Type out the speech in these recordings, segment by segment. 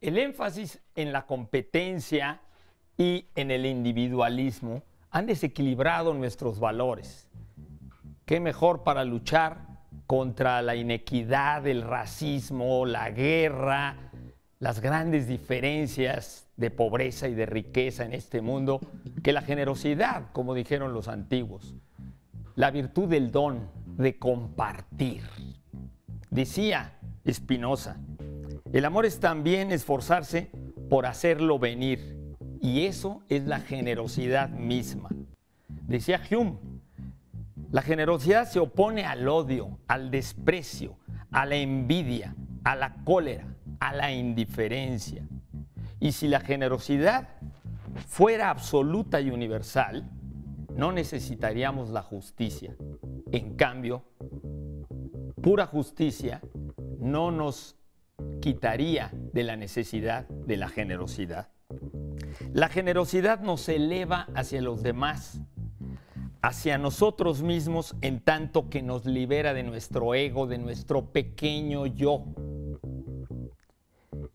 el énfasis en la competencia y en el individualismo han desequilibrado nuestros valores. ¿Qué mejor para luchar contra la inequidad, el racismo, la guerra, las grandes diferencias de pobreza y de riqueza en este mundo que la generosidad, como dijeron los antiguos? La virtud del don, de compartir. Decía Spinoza, el amor es también esforzarse por hacerlo venir. Y eso es la generosidad misma. Decía Hume, la generosidad se opone al odio, al desprecio, a la envidia, a la cólera, a la indiferencia. Y si la generosidad fuera absoluta y universal, no necesitaríamos la justicia. En cambio, pura justicia no nos quitaría de la necesidad de la generosidad. La generosidad nos eleva hacia los demás, hacia nosotros mismos en tanto que nos libera de nuestro ego, de nuestro pequeño yo.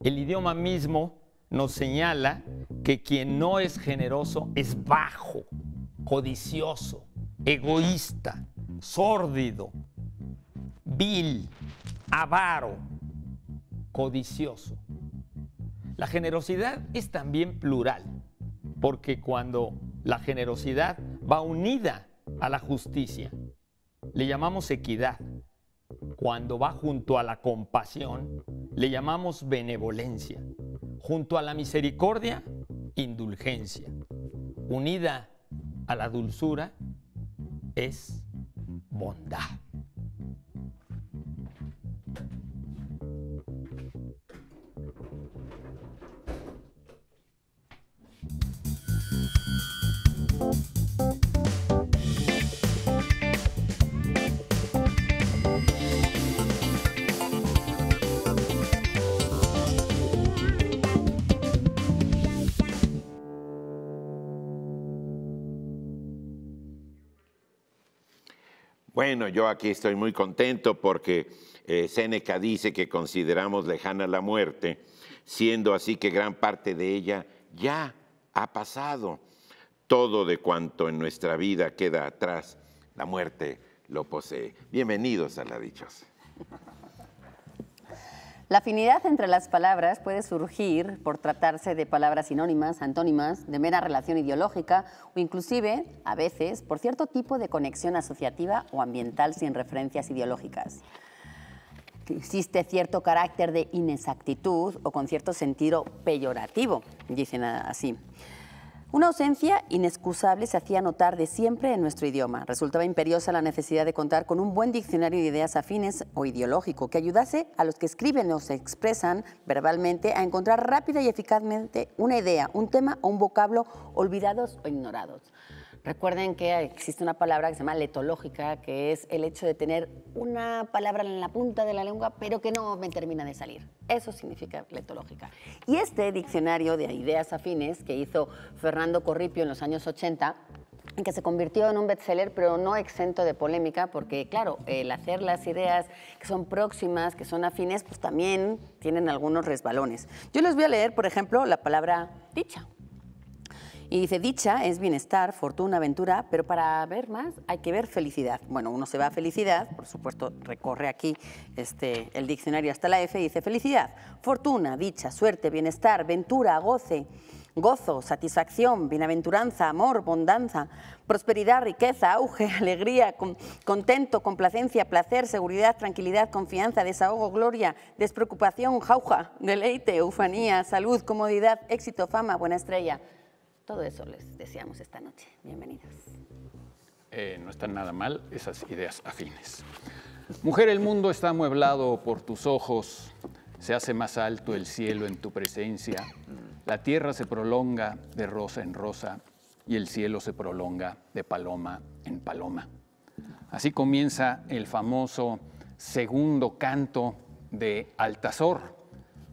El idioma mismo nos señala que quien no es generoso es bajo, codicioso, egoísta, sórdido, vil, avaro, codicioso. La generosidad es también plural, porque cuando la generosidad va unida a la justicia, le llamamos equidad. Cuando va junto a la compasión, le llamamos benevolencia. Junto a la misericordia, indulgencia. Unida a la dulzura es bondad. Bueno, yo aquí estoy muy contento porque eh, Séneca dice que consideramos lejana la muerte, siendo así que gran parte de ella ya ha pasado. Todo de cuanto en nuestra vida queda atrás, la muerte lo posee. Bienvenidos a la dichosa. La afinidad entre las palabras puede surgir por tratarse de palabras sinónimas, antónimas, de mera relación ideológica o inclusive, a veces, por cierto tipo de conexión asociativa o ambiental sin referencias ideológicas. Existe cierto carácter de inexactitud o con cierto sentido peyorativo, dicen así. Una ausencia inexcusable se hacía notar de siempre en nuestro idioma. Resultaba imperiosa la necesidad de contar con un buen diccionario de ideas afines o ideológico que ayudase a los que escriben o se expresan verbalmente a encontrar rápida y eficazmente una idea, un tema o un vocablo olvidados o ignorados. Recuerden que existe una palabra que se llama letológica, que es el hecho de tener una palabra en la punta de la lengua, pero que no me termina de salir. Eso significa letológica. Y este diccionario de ideas afines que hizo Fernando Corripio en los años 80, que se convirtió en un bestseller, pero no exento de polémica, porque claro, el hacer las ideas que son próximas, que son afines, pues también tienen algunos resbalones. Yo les voy a leer, por ejemplo, la palabra dicha. Y dice, dicha es bienestar, fortuna, aventura, pero para ver más hay que ver felicidad. Bueno, uno se va a felicidad, por supuesto, recorre aquí este, el diccionario hasta la F y dice felicidad, fortuna, dicha, suerte, bienestar, ventura, goce gozo, satisfacción, bienaventuranza, amor, bondanza, prosperidad, riqueza, auge, alegría, contento, complacencia, placer, seguridad, tranquilidad, confianza, desahogo, gloria, despreocupación, jauja, deleite, eufanía, salud, comodidad, éxito, fama, buena estrella. Todo eso les deseamos esta noche. Bienvenidas. Eh, no están nada mal esas ideas afines. Mujer, el mundo está amueblado por tus ojos, se hace más alto el cielo en tu presencia, la tierra se prolonga de rosa en rosa y el cielo se prolonga de paloma en paloma. Así comienza el famoso segundo canto de Altazor,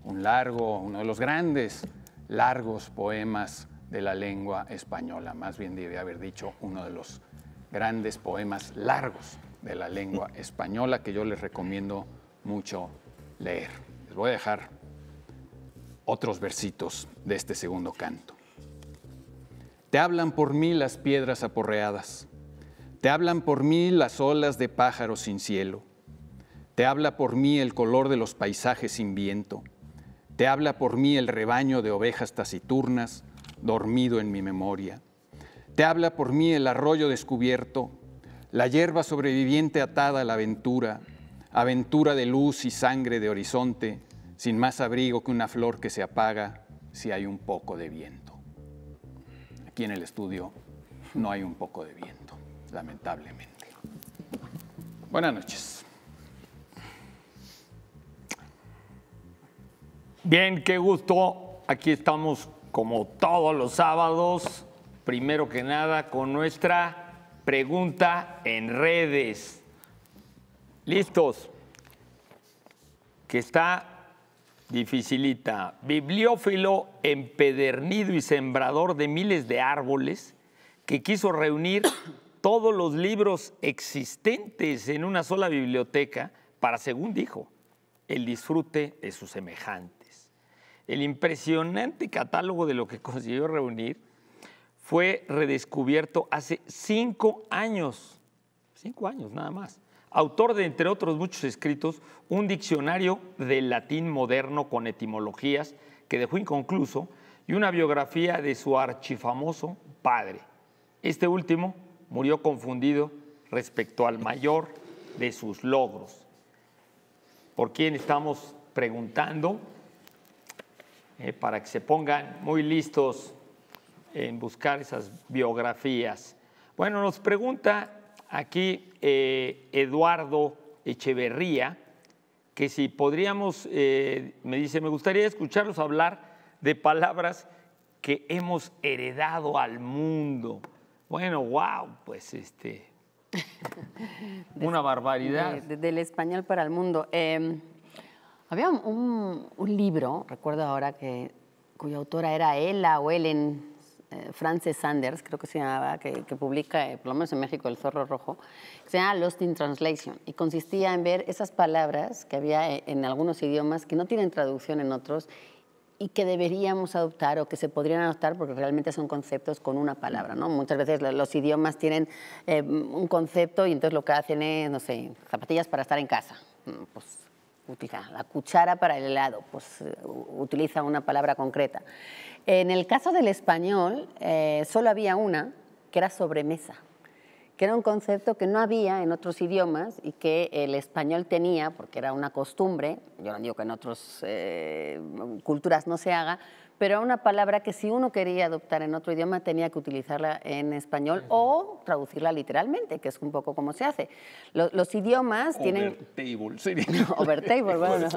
un largo, uno de los grandes, largos poemas de la lengua española. Más bien debe haber dicho uno de los grandes poemas largos de la lengua española que yo les recomiendo mucho leer. Les voy a dejar otros versitos de este segundo canto. Te hablan por mí las piedras aporreadas, te hablan por mí las olas de pájaros sin cielo, te habla por mí el color de los paisajes sin viento, te habla por mí el rebaño de ovejas taciturnas, dormido en mi memoria. Te habla por mí el arroyo descubierto, la hierba sobreviviente atada a la aventura, aventura de luz y sangre de horizonte, sin más abrigo que una flor que se apaga si hay un poco de viento. Aquí en el estudio no hay un poco de viento, lamentablemente. Buenas noches. Bien, qué gusto. Aquí estamos como todos los sábados, primero que nada con nuestra pregunta en redes. ¿Listos? Que está dificilita. Bibliófilo empedernido y sembrador de miles de árboles que quiso reunir todos los libros existentes en una sola biblioteca para, según dijo, el disfrute de su semejante el impresionante catálogo de lo que consiguió reunir fue redescubierto hace cinco años, cinco años nada más, autor de, entre otros muchos escritos, un diccionario del latín moderno con etimologías que dejó inconcluso y una biografía de su archifamoso padre. Este último murió confundido respecto al mayor de sus logros. ¿Por quién estamos preguntando? Eh, para que se pongan muy listos en buscar esas biografías. Bueno, nos pregunta aquí eh, Eduardo Echeverría que si podríamos, eh, me dice, me gustaría escucharlos hablar de palabras que hemos heredado al mundo. Bueno, wow, pues este, una barbaridad. del español para el mundo. Em, había un, libro, recuerdo ahora, que, cuya autora era Ella o Ellen eh, Frances Sanders, creo que se llamaba, que, publica, eh, por lo menos en México, El Zorro Rojo, que se llama Lost in Translation, y consistía en ver esas palabras que había eh, en, algunos idiomas que no tienen traducción en otros y que deberíamos adoptar o que se podrían adoptar porque realmente son conceptos con una palabra, ¿no? Muchas veces los idiomas tienen un concepto y entonces lo que hacen es, no sé, zapatillas para estar en casa. Mm, pues la cuchara para el helado, pues eh, utiliza una palabra concreta. En el caso del español, eh, solo había una, que era sobremesa, que era un concepto que no había en otros idiomas y que el español tenía, porque era una costumbre, yo no digo que en otras eh, culturas no se haga, pero era una palabra que si uno quería adoptar en otro idioma tenía que utilizarla en español o traducirla literalmente, que es un poco como se hace. Los, idiomas tienen... Overtable, Overtable, bueno.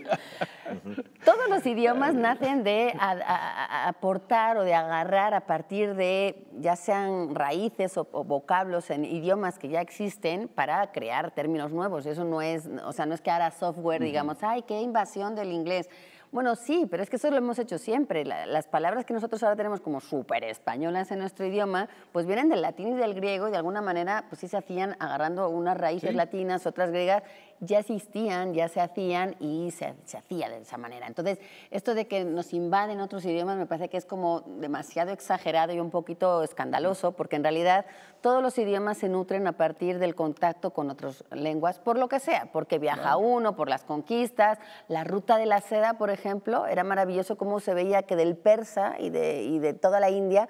Todos los idiomas nacen de aportar o de agarrar a partir de ya sean raíces o, vocablos en idiomas que ya existen para crear términos nuevos. Eso no es, o sea, no es que ahora software digamos, ay, qué invasión del inglés. Bueno, sí, pero es que eso lo hemos hecho siempre. las palabras que nosotros ahora tenemos como súper españolas en nuestro idioma, pues vienen del latín y del griego y de alguna manera pues sí se hacían agarrando unas raíces latinas, otras griegas ya existían, ya se hacían y se, hacía de esa manera. Entonces, esto de que nos invaden otros idiomas me parece que es como demasiado exagerado y un poquito escandaloso, porque en realidad todos los idiomas se nutren a partir del contacto con otras lenguas, por lo que sea, porque viaja uno, por las conquistas, la ruta de la seda, por ejemplo, era maravilloso cómo se veía que del persa y de, y de toda la India,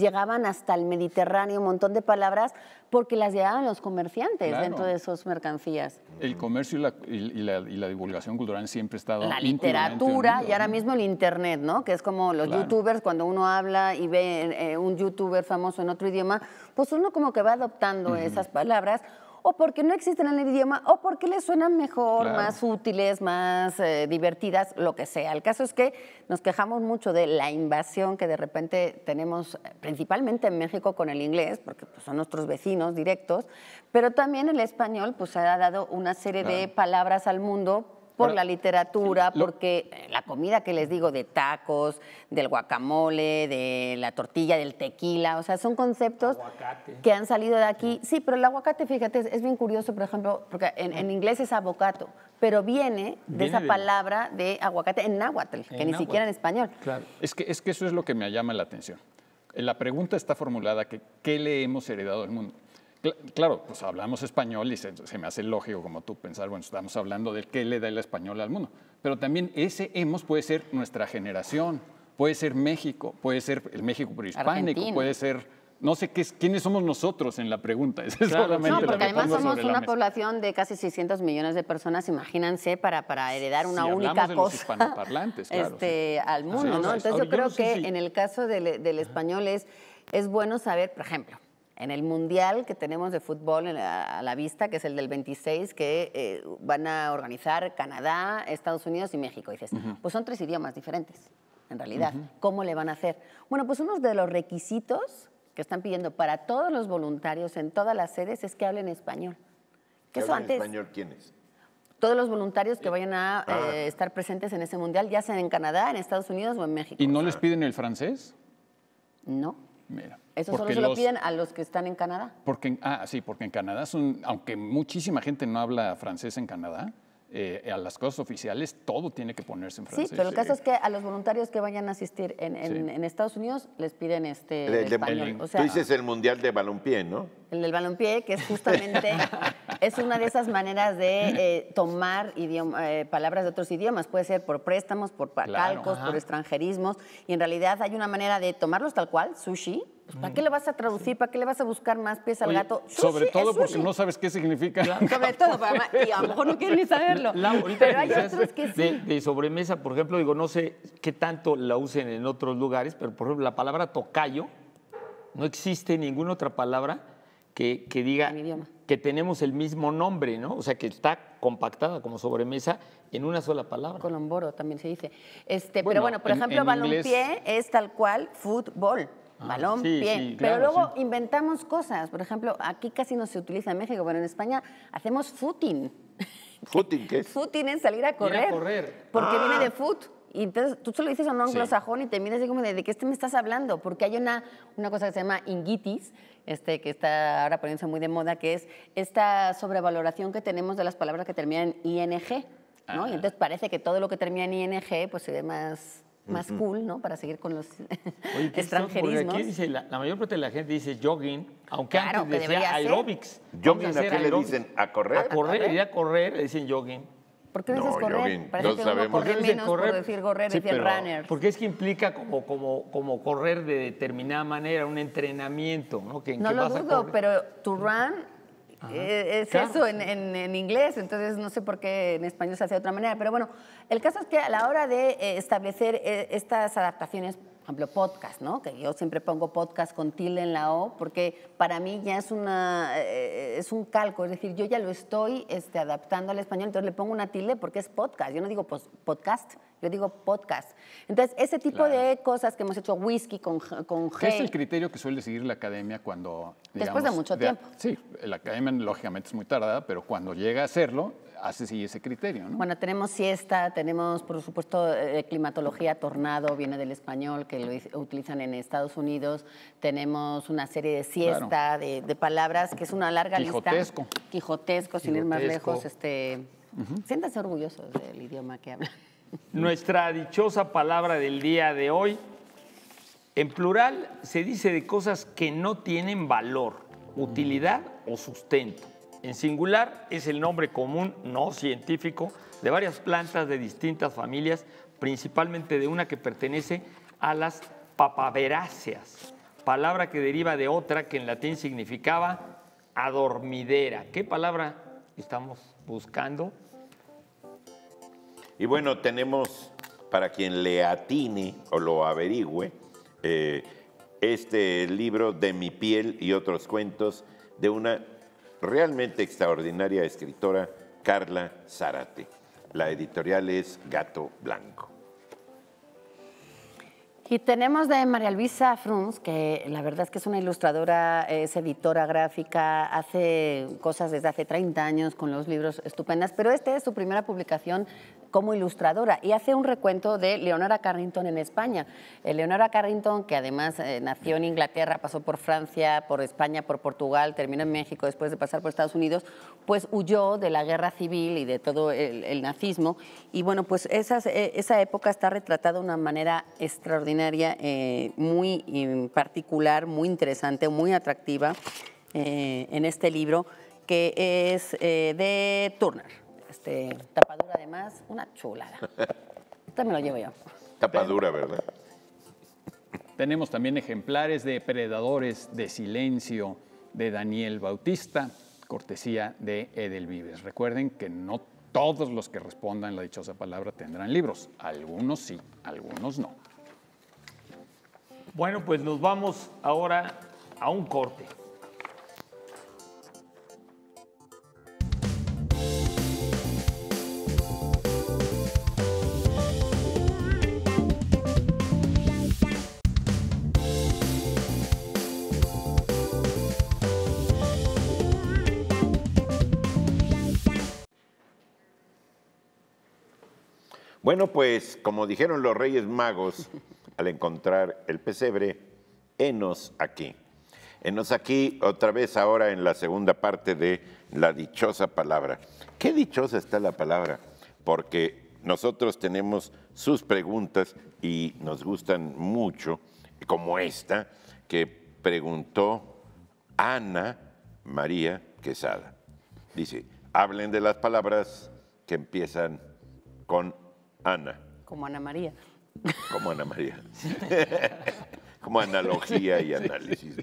llegaban hasta el Mediterráneo, un montón de palabras, porque las llevaban los comerciantes dentro de sus mercancías. El comercio y la, divulgación cultural siempre ha estado... La literatura y ahora mismo el Internet, ¿no? Que es como los youtubers, cuando uno habla y ve eh, un youtuber famoso en otro idioma, pues uno como que va adoptando esas palabras o porque no existen en el idioma, o porque les suenan mejor, más útiles, más eh, divertidas, lo que sea. El caso es que nos quejamos mucho de la invasión que de repente tenemos, eh, principalmente en México, con el inglés, porque pues, son nuestros vecinos directos, pero también el español pues, ha dado una serie de palabras al mundo por la literatura, porque la comida que les digo de tacos, del guacamole, de la tortilla, del tequila, o sea, son conceptos que han salido de aquí. Sí, pero el aguacate, fíjate, es, bien curioso, por ejemplo, porque en, inglés es avocado, pero viene de esa palabra de aguacate en náhuatl, que ni siquiera en español. Claro, es que, es que eso es lo que me llama la atención. La pregunta está formulada que ¿qué le hemos heredado al mundo? Claro, pues hablamos español y se, me hace lógico como tú pensar, bueno, estamos hablando de qué le da el español al mundo, pero también ese hemos puede ser nuestra generación, puede ser México, puede ser el México prehispánico, puede ser, no sé qué, quiénes somos nosotros en la pregunta. es no, porque además somos una población de casi 600 millones de personas, imagínense, para, para heredar una única cosa claro, este, al mundo, ¿no? Entonces yo creo que en el caso del, del español es, es bueno saber, por ejemplo, en el mundial que tenemos de fútbol a la vista, que es el del 26, que eh, van a organizar Canadá, Estados Unidos y México. Y dices, pues son tres idiomas diferentes, en realidad. ¿Cómo le van a hacer? Bueno, pues uno de los requisitos que están pidiendo para todos los voluntarios en todas las sedes es que hablen español. ¿Qué son antes? español quiénes? todos los voluntarios que eh, vayan a ah. eh, estar presentes en ese mundial, ya sea en Canadá, en Estados Unidos o en México. ¿Y no les piden el francés? No. Eso solo se lo piden a los que están en Canadá. Porque, ah, sí, porque en Canadá son, aunque muchísima gente no habla francés en Canadá, eh, a las cosas oficiales todo tiene que ponerse en francés. Sí, pero el caso es que a los voluntarios que vayan a asistir en, Estados Unidos les piden este el, español. tú dices el mundial de balompié, ¿no? el del balompié, que es justamente es una de esas maneras de eh, tomar idioma, eh, palabras de otros idiomas. Puede ser por préstamos, por calcos, por extranjerismos. Y en realidad hay una manera de tomarlos tal cual, sushi, pues, ¿Para qué le vas a traducir? ¿Para qué le vas a buscar más pies al gato? sobre todo porque no sabes qué significa. Sobre todo, y a lo mejor no quieren ni saberlo. pero hay otros que sí. De, de, sobremesa, por ejemplo, digo, no sé qué tanto la usen en otros lugares, pero por ejemplo, la palabra tocayo no existe ninguna otra palabra que, que diga que tenemos el mismo nombre, ¿no? O sea, que está compactada como sobremesa en una sola palabra. Colomboro también se dice. Este, pero bueno, por ejemplo, balón pie es tal cual fútbol. Ah, balón, pie. Pero luego inventamos cosas. Por ejemplo, aquí casi no se utiliza en México, pero en España hacemos footing. ¿Footing qué es? Footing es salir a correr. a correr. Porque viene ah. de foot. Y entonces tú solo dices a un anglosajón y te miras así como de, de, qué este me estás hablando, porque hay una, una cosa que se llama ingitis, este, que está ahora poniéndose muy de moda, que es esta sobrevaloración que tenemos de las palabras que terminan en ing, Y entonces parece que todo lo que termina en ing pues se ve más, más cool, ¿no? Para seguir con los Oye, extranjerismos. aquí dice, la, mayor parte de la gente dice jogging, aunque antes decía aerobics. Jogging, ¿a qué le dicen? ¿A correr? A correr, a correr, a correr, le dicen jogging. ¿Por qué dices no, correr? no que sabemos. menos por decir correr, decir runner. Porque es que implica como, como, como correr de determinada manera, un entrenamiento. No, no lo vas dudo, pero tu run e, es eso en, en, inglés, entonces no sé por qué en español se hace de otra manera, pero bueno, el caso es que a la hora de eh, establecer eh, estas adaptaciones por ejemplo, podcast, ¿no? Que yo siempre pongo podcast con tilde en la O, porque para mí ya es, una, eh, es un calco, es decir, yo ya lo estoy este, adaptando al español, entonces le pongo una tilde porque es podcast, yo no digo podcast, yo digo podcast. Entonces, ese tipo de cosas que hemos hecho, whisky con, con G. ¿Qué es el criterio que suele seguir la academia cuando... Después de mucho tiempo. sí, la academia lógicamente es muy tardada, pero cuando llega a hacerlo, hace sí ese criterio, ¿no? Bueno, tenemos siesta, tenemos, por supuesto, eh, climatología, tornado, viene del español, que lo utilizan en Estados Unidos. Tenemos una serie de siesta, de, palabras, que es una larga lista. Quijotesco. Quijotesco, sin ir más lejos. Este, uh orgullosos del idioma que habla Nuestra dichosa palabra del día de hoy, en plural, se dice de cosas que no tienen valor, utilidad o sustento. En singular es el nombre común, no científico, de varias plantas de distintas familias, principalmente de una que pertenece a las papaveráceas, palabra que deriva de otra que en latín significaba adormidera. ¿Qué palabra estamos buscando? Y bueno, tenemos para quien le atine o lo averigüe, eh, este libro de mi piel y otros cuentos de una realmente extraordinaria escritora, Carla Zárate. La editorial es Gato Blanco. Y tenemos de María Luisa Fruns, que la verdad es que es una ilustradora, es editora gráfica, hace cosas desde hace 30 años con los libros estupendas, pero esta es su primera publicación como ilustradora y hace un recuento de Leonora Carrington en España. Eh, Leonora Carrington, que además eh, nació en Inglaterra, pasó por Francia, por España, por Portugal, terminó en México después de pasar por Estados Unidos, pues huyó de la guerra civil y de todo el, nazismo. Y bueno, pues esas, eh, esa época está retratada de una manera extraordinaria eh, muy particular, muy interesante, muy atractiva eh, en este libro, que es eh, de Turner. Este, tapadura además, una chulada. También me lo llevo yo. Tapadura, ¿verdad? Tenemos también ejemplares de Predadores de Silencio de Daniel Bautista, cortesía de Edelvives. Recuerden que no todos los que respondan la dichosa palabra tendrán libros, algunos sí, algunos no. Bueno, pues nos vamos ahora a un corte. Bueno, pues como dijeron los Reyes Magos, al encontrar el pesebre, enos aquí. Enos aquí, otra vez ahora en la segunda parte de la dichosa palabra. Qué dichosa está la palabra, porque nosotros tenemos sus preguntas y nos gustan mucho, como esta que preguntó Ana María Quesada. Dice, hablen de las palabras que empiezan con Ana. Como Ana María. Como Ana María. Como analogía y análisis,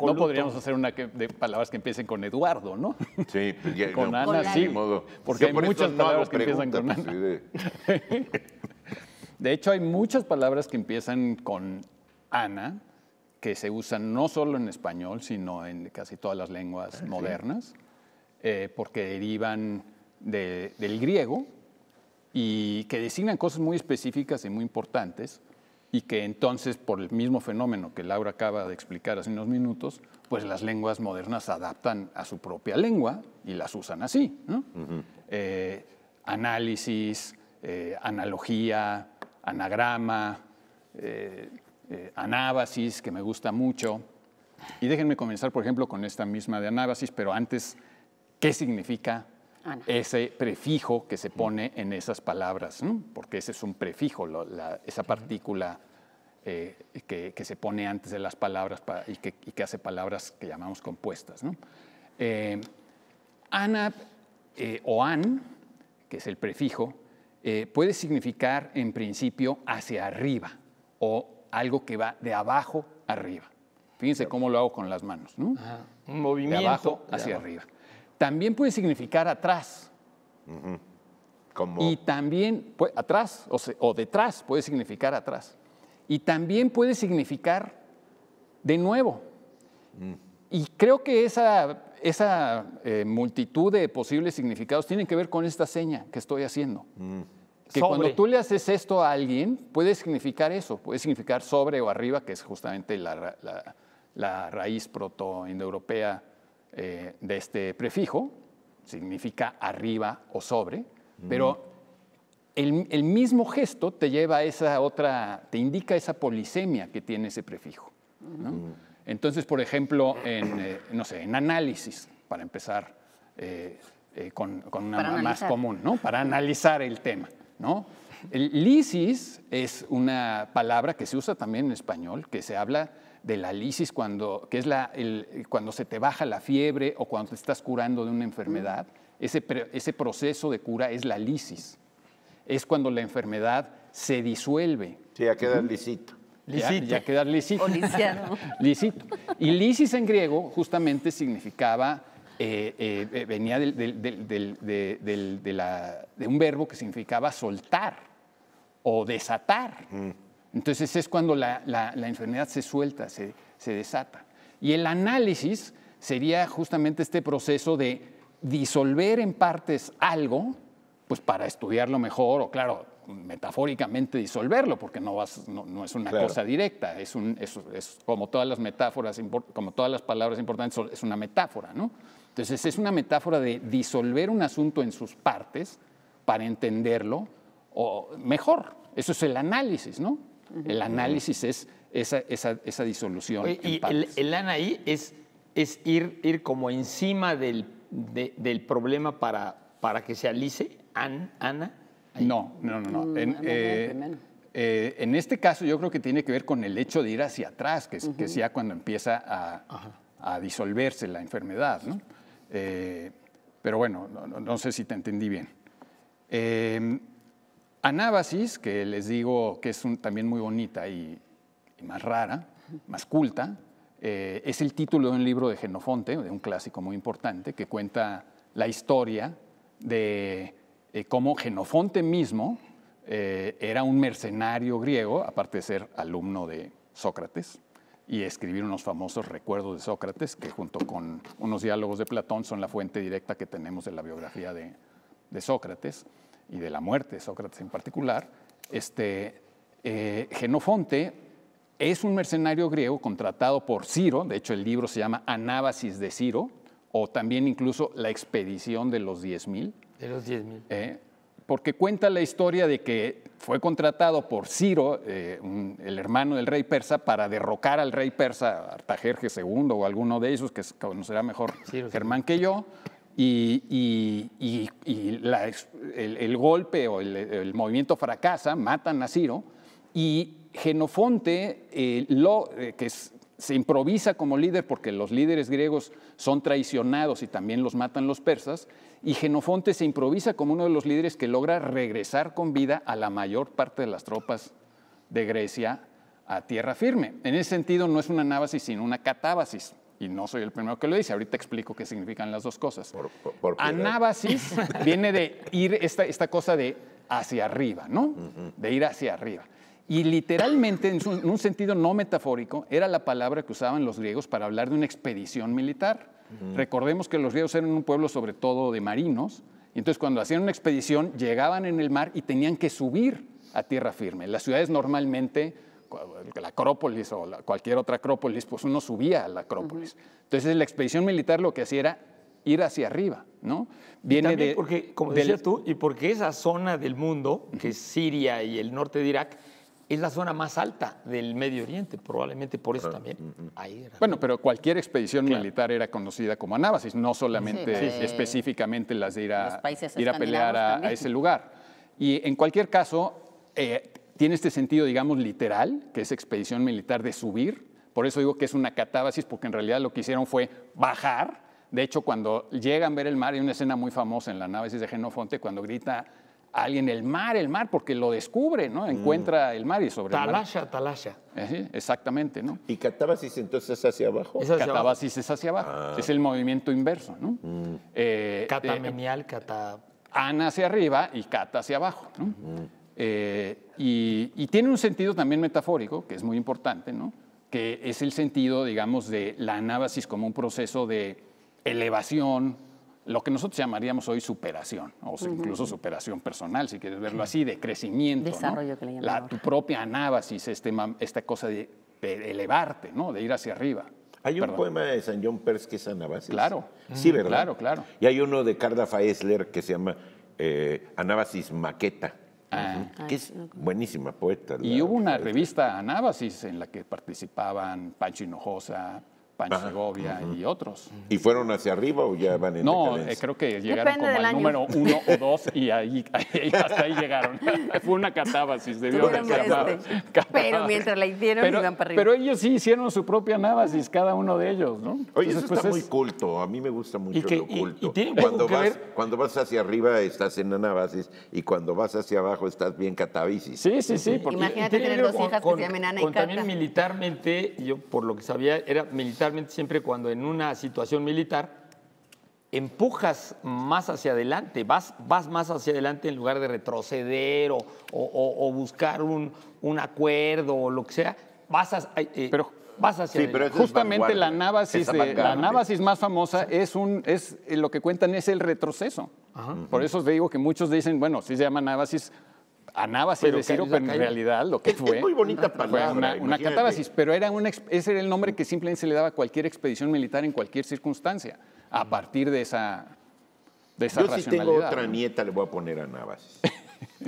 No podríamos hacer una de palabras que empiecen con Eduardo, ¿no? Sí, pues con Ana, pues, sí. Porque hay muchas palabras que empiezan con Ana. De... hecho, hay muchas palabras que empiezan con Ana que se usan no solo en español, sino en casi todas las lenguas ah, modernas, eh, porque derivan del griego, y que designan cosas muy específicas y muy importantes y que entonces, por el mismo fenómeno que Laura acaba de explicar hace unos minutos, pues las lenguas modernas se adaptan a su propia lengua y las usan así. Eh, análisis, eh, analogía, anagrama, eh, anábasis, que me gusta mucho. Y déjenme comenzar, por ejemplo, con esta misma de anábasis, pero antes, ¿qué significa ese prefijo que se pone en esas palabras, porque ese es un prefijo, esa partícula eh, que, se pone antes de las palabras y, que, hace palabras que llamamos compuestas. Eh, Ana eh, o an, que es el prefijo, puede significar en principio hacia arriba o algo que va de abajo arriba. Fíjense cómo lo hago con las manos. Un movimiento. De abajo hacia arriba también puede significar atrás. Y también, atrás o, detrás puede significar atrás. Y también puede significar de nuevo. Mm. Y creo que esa, esa eh, multitud de posibles significados tienen que ver con esta seña que estoy haciendo. Mm. Que cuando tú le haces esto a alguien, puede significar eso, puede significar sobre o arriba, que es justamente la, la raíz proto-indoeuropea eh, de este prefijo, significa arriba o sobre, mm. pero el, mismo gesto te lleva a esa otra, te indica esa polisemia que tiene ese prefijo. Mm. Entonces, por ejemplo, en, eh, no sé, en análisis, para empezar eh, con, una más común, Para analizar el tema, El lisis es una palabra que se usa también en español, que se habla de la lisis, cuando, que es la, el, cuando se te baja la fiebre o cuando te estás curando de una enfermedad, ese, ese proceso de cura es la lisis. Es cuando la enfermedad se disuelve. Sí, ya queda lisito. Lisito. Ya, queda lisito. lisito. Y lisis en griego justamente significaba eh, eh, eh, venía del, del, del, de, la, de, un verbo que significaba soltar o desatar. Entonces es cuando la, enfermedad se suelta, se, desata. Y el análisis sería justamente este proceso de disolver en partes algo, pues para estudiarlo mejor, o claro, metafóricamente disolverlo, porque no, es una cosa directa, es, es, como todas las metáforas, como todas las palabras importantes, es una metáfora, ¿no? Entonces es una metáfora de disolver un asunto en sus partes para entenderlo o mejor. Eso es el análisis, ¿no? El análisis es esa, disolución. y el, el, ANAI es, es ir, ir como encima del, problema para, para que se alice. ¿Ana? No, no, no. no. Mm, eh, eh, en, este caso yo creo que tiene que ver con el hecho de ir hacia atrás, que, es sea cuando empieza a, disolverse la enfermedad. Eh, pero bueno, no, no, sé si te entendí bien. Anábasis, que les digo que es también muy bonita y, más rara, más culta, eh, es el título de un libro de Genofonte, de un clásico muy importante, que cuenta la historia de eh, cómo Genofonte mismo eh, era un mercenario griego, aparte de ser alumno de Sócrates, y escribir unos famosos recuerdos de Sócrates, que junto con unos diálogos de Platón son la fuente directa que tenemos de la biografía de Sócrates y de la muerte de Sócrates en particular, este, eh, Genofonte es un mercenario griego contratado por Ciro, de hecho el libro se llama Anábasis de Ciro, o también incluso La expedición de los 10.000. De los 10.000. Eh, porque cuenta la historia de que fue contratado por Ciro, eh, el hermano del rey persa, para derrocar al rey persa Artajerjes II o alguno de ellos, que conocerá mejor Germán que yo, y, el, golpe o el, movimiento fracasa, matan a Ciro y Genofonte, eh, eh, que se improvisa como líder porque los líderes griegos son traicionados y también los matan los persas, y Genofonte se improvisa como uno de los líderes que logra regresar con vida a la mayor parte de las tropas de Grecia a tierra firme. En ese sentido no es una anábasis sino una catábasis y no soy el primero que lo dice, ahorita explico qué significan las dos cosas. Por, Anábasis viene de ir, esta, esta cosa de hacia arriba, ¿no? De ir hacia arriba. Y literalmente, en, un sentido no metafórico, era la palabra que usaban los griegos para hablar de una expedición militar. Recordemos que los griegos eran un pueblo sobre todo de marinos, y entonces cuando hacían una expedición llegaban en el mar y tenían que subir a tierra firme. Las ciudades normalmente la Acrópolis o cualquier otra Acrópolis, pues uno subía a la Acrópolis. Entonces la expedición militar lo que hacía era ir hacia arriba, ¿no? Viene de... Porque, como decías tú, y porque esa zona del mundo, que es Siria y el norte de Irak, es la zona más alta del Medio Oriente, probablemente por eso ah, también. Mm, mm. Bueno, pero cualquier expedición militar era conocida como anabasis no solamente pues. específicamente las de ir a, ir a pelear a, ese lugar. Y en cualquier caso, eh, tiene este sentido, digamos, literal, que es expedición militar de subir. Por eso digo que es una catábasis, porque en realidad lo que hicieron fue bajar. De hecho, cuando llegan a ver el mar, hay una escena muy famosa en la návesis de Genofonte, cuando grita alguien el mar, el mar, porque lo descubre, ¿no? Encuentra mm. el mar y sobre talasha, el mar. Talasha, talasha. Eh, exactamente, ¿no? ¿Y catábasis entonces es hacia abajo? Es hacia catábasis es hacia abajo. Ah. Es el movimiento inverso, ¿no? Mm. Eh, catamenial, eh, Ana hacia arriba y Cata hacia abajo, ¿no? Mm. Eh, y, tiene un sentido también metafórico, que es muy importante, que es el sentido, digamos, de la anábasis como un proceso de elevación, lo que nosotros llamaríamos hoy superación, o incluso superación personal, si quieres verlo así, de crecimiento. Tu propia anábasis, este esta cosa de, elevarte, ¿no? de ir hacia arriba. Hay un poema de San John Pers que es anábasis. Claro. Sí, ¿verdad? Claro, Y hay uno de Carda Faesler que se llama eh, Anábasis Maqueta que es ah, buenísima poeta. Y hubo una revista Anábasis en la que participaban Pancho Hinojosa, Pancho Segovia y otros. ¿Y fueron hacia arriba o ya van en No, eh, creo que llegaron como al número uno o dos y ahí, hasta ahí llegaron. Fue una catábasis, debió haber este. Pero mientras la hicieron iban para arriba. Pero ellos sí hicieron su propia anábasis, cada uno de ellos, ¿no? Oye, eso está pues, es... muy culto, a mí me gusta mucho lo culto. Y, y cuando, vas, ver... cuando vas hacia arriba estás en anábasis y cuando vas hacia abajo estás bien catábasis. Sí, sí, sí. Imagínate tener dos hijas que se llamen Ana y Cata. También militarmente, yo por lo que sabía, era militar siempre cuando en una situación militar empujas más hacia adelante, vas, vas más hacia adelante en lugar de retroceder o, buscar un, un, acuerdo o lo que sea, vas a, eh, eh, pero, vas hacia sí, pero Justamente la anábasis, la anábasis más famosa es, un, es lo que cuentan es el retroceso. Por eso os digo que muchos dicen, bueno, si se llama anábasis a Navas y en realidad lo que fue. Es muy bonita palabra. una, una catábasis, pero era un ese era el nombre que simplemente se le daba a cualquier expedición militar en cualquier circunstancia, a partir de esa, de esa Yo si tengo otra nieta le voy a poner a Navas.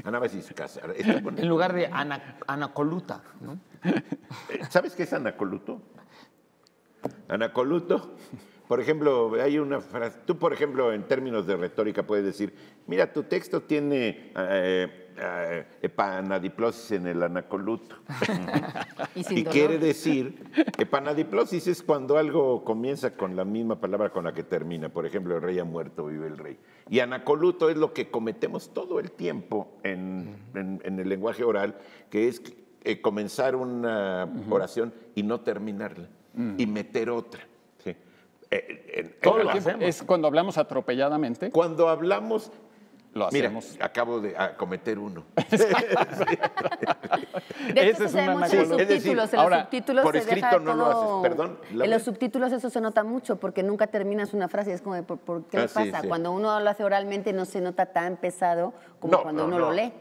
A En lugar de Anacoluta, eh, ¿Sabes qué es Anacoluto? Anacoluto por ejemplo, hay una frase, tú por ejemplo en términos de retórica puedes decir, mira, tu texto tiene eh, epanadiplosis eh, en el anacoluto. y, quiere decir, epanadiplosis es cuando algo comienza con la misma palabra con la que termina. Por ejemplo, el rey ha muerto, vive el rey. Y anacoluto es lo que cometemos todo el tiempo en, el lenguaje oral, que es eh, comenzar una oración y no terminarla, y meter otra. Eh, todo lo es cuando hablamos atropelladamente. Cuando hablamos lo hacemos. acabo de ah, cometer uno. es los subtítulos. por escrito no lo haces, perdón. En los subtítulos eso se nota mucho porque nunca terminas una frase. Es como, ¿por, qué ah, pasa? Cuando uno lo hace oralmente no se nota tan pesado como cuando uno lo lee.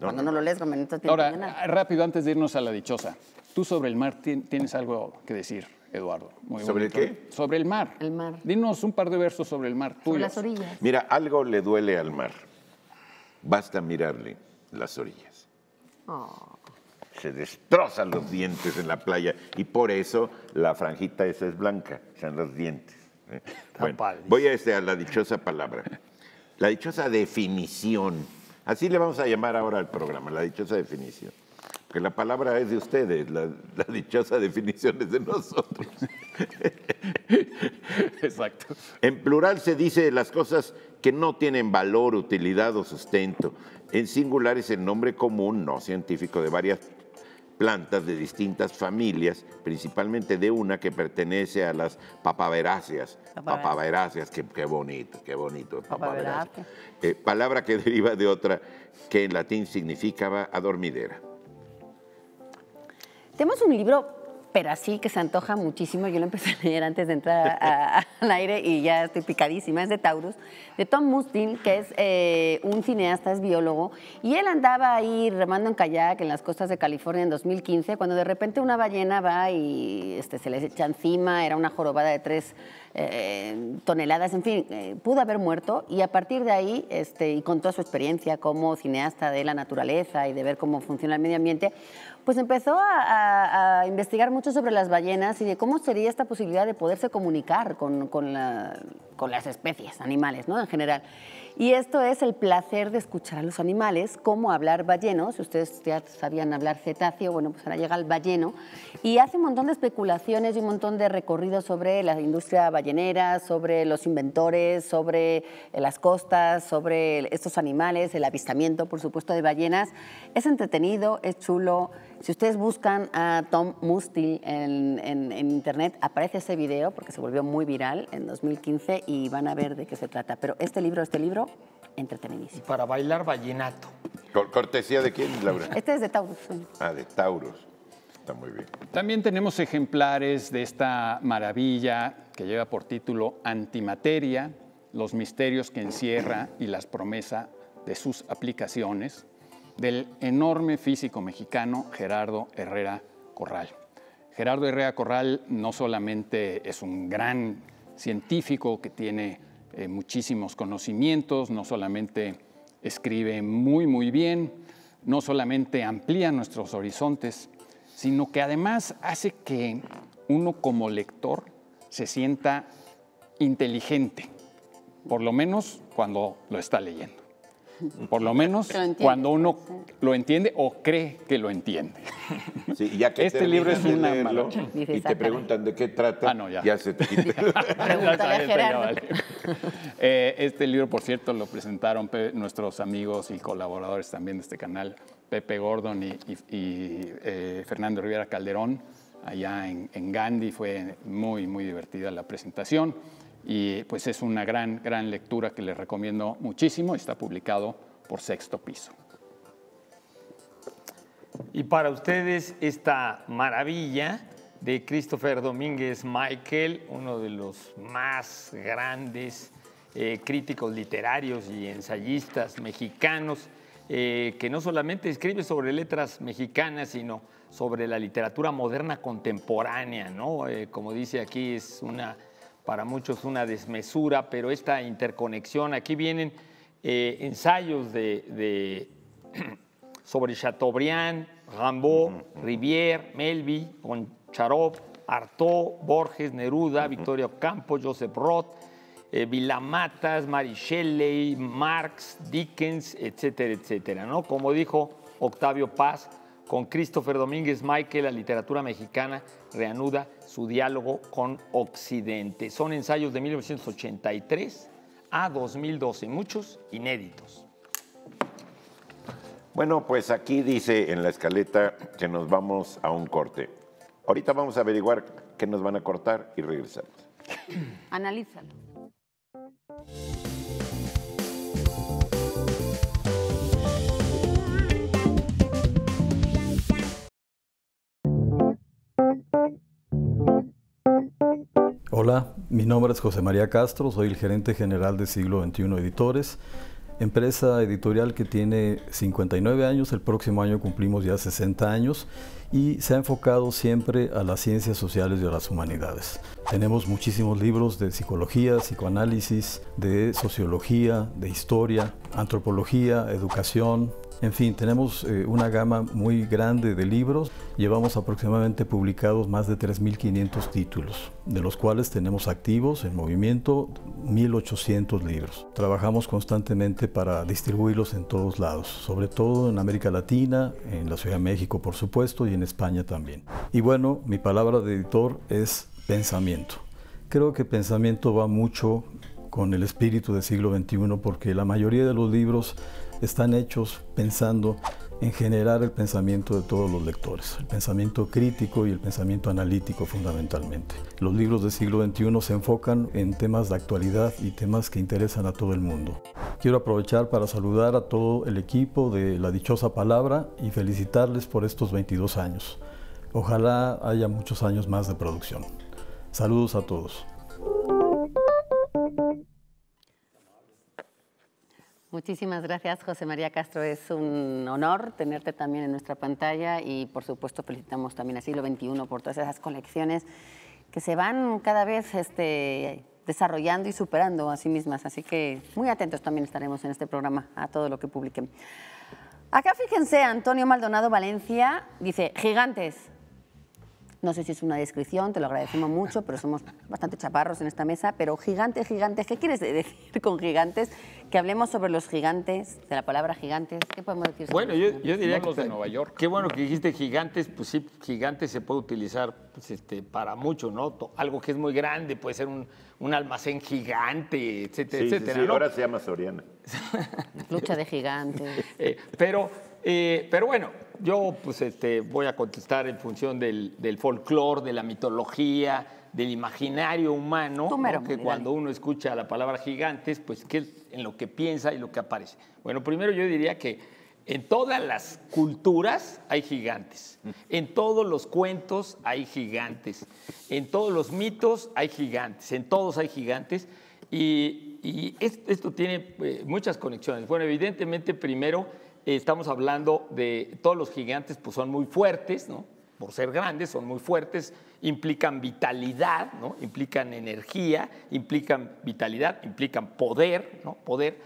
cuando no lo lees, como no Ahora, rápido, antes de irnos a la dichosa. Tú sobre el mar tienes algo que decir. Eduardo. Muy ¿Sobre qué? Sobre el mar. El mar. Dinos un par de versos sobre el mar las orillas. Mira, algo le duele al mar. Basta mirarle las orillas. Oh. Se destrozan los dientes en la playa y por eso la franjita esa es blanca, son los dientes. ¿eh? voy a, este, la dichosa palabra, la dichosa definición. Así le vamos a llamar ahora al programa, la dichosa definición. Porque la palabra es de ustedes, la dichosa definición es de nosotros. Exacto. En plural se dice las cosas que no tienen valor, utilidad o sustento. En singular es el nombre común, no científico, de varias plantas de distintas familias, principalmente de una que pertenece a las papaveráceas. Papaveráceas, qué, bonito, qué bonito. Papaveráceas. Eh, palabra que deriva de otra que en latín significaba adormidera. Tenemos un libro pero así que se antoja muchísimo. Yo lo empecé a leer antes de entrar al aire y ya estoy picadísima. Es de Taurus, de Tom Mustin, que es eh, un cineasta, es biólogo. Y él andaba ahí remando en kayak en las costas de California en 2015, cuando de repente una ballena va y este, se le echa encima. Era una jorobada de tres eh, toneladas. En fin, eh, pudo haber muerto. Y a partir de ahí, este, y con toda su experiencia como cineasta de la naturaleza y de ver cómo funciona el medio ambiente, pues empezó a, investigar mucho sobre las ballenas y de cómo sería esta posibilidad de poderse comunicar con, con las especies animales, ¿no? En general. Y esto es el placer de escuchar a los animales, cómo hablar balleno. Si ustedes ya sabían hablar cetáceo, bueno, pues ahora llega el balleno. Y hace un montón de especulaciones y un montón de recorridos sobre la industria ballenera, sobre los inventores, sobre eh, las costas, sobre estos animales, el avistamiento, por supuesto, de ballenas. Es entretenido, es chulo. Si ustedes buscan a Tom Musty en, en internet, aparece ese video porque se volvió muy viral en 2015 y van a ver de qué se trata. Pero este libro, este libro entretenimiento. Para bailar vallenato. ¿Cortesía de quién, Laura? Este es de Taurus. Ah, de Taurus. Está muy bien. También tenemos ejemplares de esta maravilla que lleva por título Antimateria, los misterios que encierra y las promesas de sus aplicaciones, del enorme físico mexicano Gerardo Herrera Corral. Gerardo Herrera Corral no solamente es un gran científico que tiene eh, muchísimos conocimientos, no solamente escribe muy, muy bien, no solamente amplía nuestros horizontes, sino que además hace que uno como lector se sienta inteligente, por lo menos cuando lo está leyendo. Por lo menos cuando uno lo entiende o cree que lo entiende. este libro es una Y te preguntan de qué trata, ah, no, ya. se te quita. Eh, este libro, por cierto, lo presentaron nuestros amigos y colaboradores también de este canal, Pepe Gordon y, eh, Fernando Rivera Calderón. Allá en Gandhi fue muy, muy divertida la presentación. Y pues es una gran, gran lectura que les recomiendo muchísimo. Está publicado por sexto piso. Y para ustedes esta maravilla de Christopher Domínguez Michael, uno de los más grandes eh, críticos literarios y ensayistas mexicanos, eh, que no solamente escribe sobre letras mexicanas, sino sobre la literatura moderna contemporánea, ¿no? Eh, como dice aquí, es una para muchos una desmesura, pero esta interconexión, aquí vienen eh, ensayos de, sobre Chateaubriand, Rambaud, Rivière, Melvi, Goncharov, Artaud, Borges, Neruda, Victorio Campos, Victoria Campo, Joseph Roth, eh, Vilamatas, Mary Marx, Dickens, etcétera, etcétera. ¿no? Como dijo Octavio Paz, con Christopher Domínguez Michael, la literatura mexicana reanuda su diálogo con Occidente. Son ensayos de 1983 a 2012, muchos inéditos. Bueno, pues aquí dice en la escaleta que nos vamos a un corte. Ahorita vamos a averiguar qué nos van a cortar y regresamos. Analízalo. Hola, mi nombre es José María Castro, soy el gerente general de Siglo XXI Editores, empresa editorial que tiene 59 años, el próximo año cumplimos ya 60 años y se ha enfocado siempre a las ciencias sociales y a las humanidades. Tenemos muchísimos libros de psicología, psicoanálisis, de sociología, de historia, antropología, educación, en fin, tenemos eh, una gama muy grande de libros. Llevamos aproximadamente publicados más de 3.500 títulos, de los cuales tenemos activos en movimiento 1.800 libros. Trabajamos constantemente para distribuirlos en todos lados, sobre todo en América Latina, en la Ciudad de México por supuesto y en España también. Y bueno, mi palabra de editor es pensamiento. Creo que pensamiento va mucho con el espíritu del siglo XXI porque la mayoría de los libros están hechos pensando en generar el pensamiento de todos los lectores, el pensamiento crítico y el pensamiento analítico fundamentalmente. Los libros del siglo XXI se enfocan en temas de actualidad y temas que interesan a todo el mundo. Quiero aprovechar para saludar a todo el equipo de La Dichosa Palabra y felicitarles por estos 22 años. Ojalá haya muchos años más de producción. Saludos a todos. Muchísimas gracias, José María Castro. Es un honor tenerte también en nuestra pantalla y, por supuesto, felicitamos también a Siglo XXI por todas esas colecciones que se van cada vez este, desarrollando y superando a sí mismas. Así que muy atentos también estaremos en este programa a todo lo que publiquen. Acá fíjense, Antonio Maldonado Valencia dice, gigantes, no sé si es una descripción, te lo agradecemos mucho, pero somos bastante chaparros en esta mesa. Pero gigantes, gigantes, ¿qué quieres decir con gigantes? Que hablemos sobre los gigantes, de la palabra gigantes. ¿Qué podemos decir? Bueno, yo, diría que los de Nueva York. Qué bueno que dijiste gigantes, pues sí, gigantes se puede utilizar pues, este, para mucho, ¿no? Algo que es muy grande, puede ser un, almacén gigante, etcétera, etcétera. ahora se llama Soriana. Lucha de gigantes. Eh, pero eh, pero bueno, yo pues este, voy a contestar en función del, del folclore, de la mitología, del imaginario humano, que cuando uno escucha la palabra gigantes, pues qué es en lo que piensa y lo que aparece. Bueno, primero yo diría que en todas las culturas hay gigantes, en todos los cuentos hay gigantes, en todos los mitos hay gigantes, en todos hay gigantes y, esto tiene eh, muchas conexiones. Bueno, evidentemente primero estamos hablando de todos los gigantes, pues son muy fuertes, ¿no? Por ser grandes, son muy fuertes, implican vitalidad, ¿no? Implican energía, implican vitalidad, implican poder, ¿no? Poder.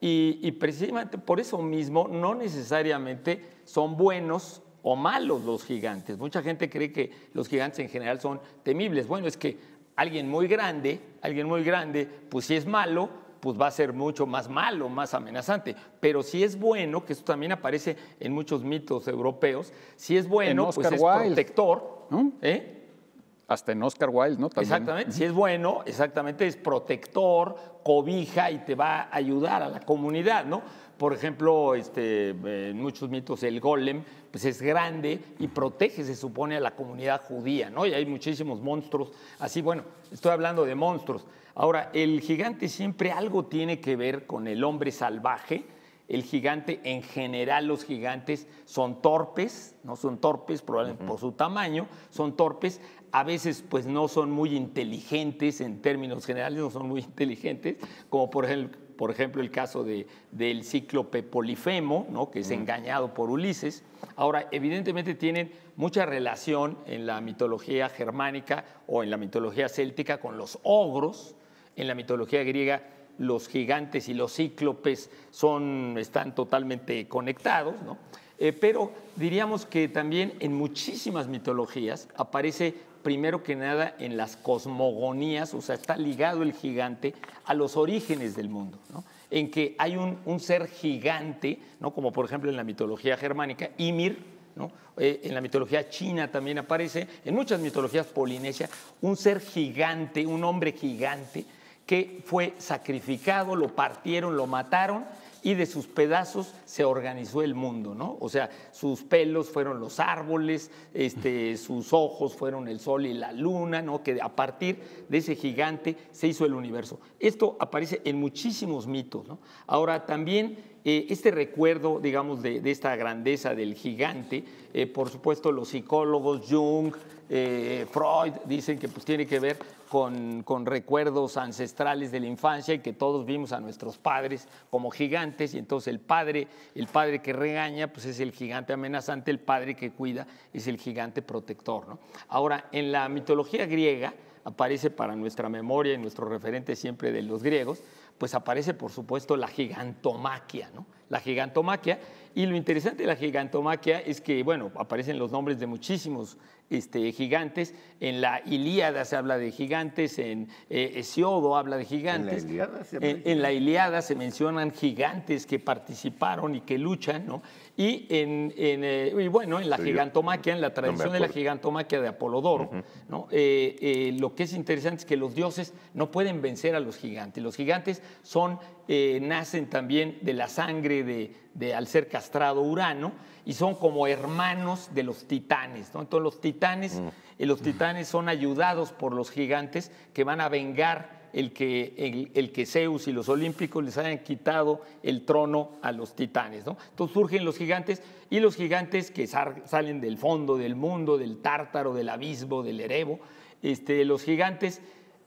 Y, y precisamente por eso mismo no necesariamente son buenos o malos los gigantes. Mucha gente cree que los gigantes en general son temibles. Bueno, es que alguien muy grande, alguien muy grande, pues si es malo, pues va a ser mucho más malo, más amenazante. Pero si es bueno, que esto también aparece en muchos mitos europeos, si es bueno, pues es protector. ¿No? ¿eh? Hasta en Oscar Wilde, ¿no? Exactamente, si es bueno, exactamente es protector, cobija y te va a ayudar a la comunidad, ¿no? Por ejemplo, este, en muchos mitos el golem pues es grande y protege, se supone, a la comunidad judía, ¿no? Y hay muchísimos monstruos. Así, bueno, estoy hablando de monstruos, Ahora, el gigante siempre algo tiene que ver con el hombre salvaje. El gigante, en general, los gigantes son torpes, no son torpes, probablemente por su tamaño, son torpes. A veces, pues no son muy inteligentes en términos generales, no son muy inteligentes, como por ejemplo, el caso del cíclope Polifemo, que es engañado por Ulises. Ahora, evidentemente tienen mucha relación en la mitología germánica o en la mitología céltica con los ogros, en la mitología griega los gigantes y los cíclopes son, están totalmente conectados, eh, pero diríamos que también en muchísimas mitologías aparece primero que nada en las cosmogonías, o sea, está ligado el gigante a los orígenes del mundo, en que hay un, ser gigante, como por ejemplo en la mitología germánica, Ymir, eh, en la mitología china también aparece, en muchas mitologías polinesias, un ser gigante, un hombre gigante, que fue sacrificado, lo partieron, lo mataron y de sus pedazos se organizó el mundo, ¿no? O sea, sus pelos fueron los árboles, este, sus ojos fueron el sol y la luna, ¿no? Que a partir de ese gigante se hizo el universo. Esto aparece en muchísimos mitos, ¿no? Ahora también eh, este recuerdo, digamos, de, esta grandeza del gigante, eh, por supuesto los psicólogos Jung, eh, Freud dicen que pues, tiene que ver con, recuerdos ancestrales de la infancia y que todos vimos a nuestros padres como gigantes y entonces el padre, el padre que regaña, pues es el gigante amenazante, el padre que cuida es el gigante protector. Ahora, en la mitología griega aparece para nuestra memoria y nuestro referente siempre de los griegos, pues aparece por supuesto la gigantomaquia, ¿no? La gigantomaquia. Y lo interesante de la gigantomaquia es que, bueno, aparecen los nombres de muchísimos este, gigantes. En la Ilíada se habla de gigantes, en eh, habla de gigantes. ¿En la, en la Ilíada se mencionan gigantes que participaron y que luchan, ¿no? Y, en, eh, bueno, en la gigantomaquia, en la tradición de la gigantomaquia de Apolodoro, eh, eh, lo que es interesante es que los dioses no pueden vencer a los gigantes. Los gigantes son eh, nacen también de la sangre de, al ser castrado Urano y son como hermanos de los titanes. ¿no? Entonces los titanes, mm. eh, los titanes son ayudados por los gigantes que van a vengar el que, que Zeus y los olímpicos les hayan quitado el trono a los titanes. ¿no? Entonces surgen los gigantes y los gigantes que salen del fondo del mundo, del tártaro, del abismo, del erebo, este, los gigantes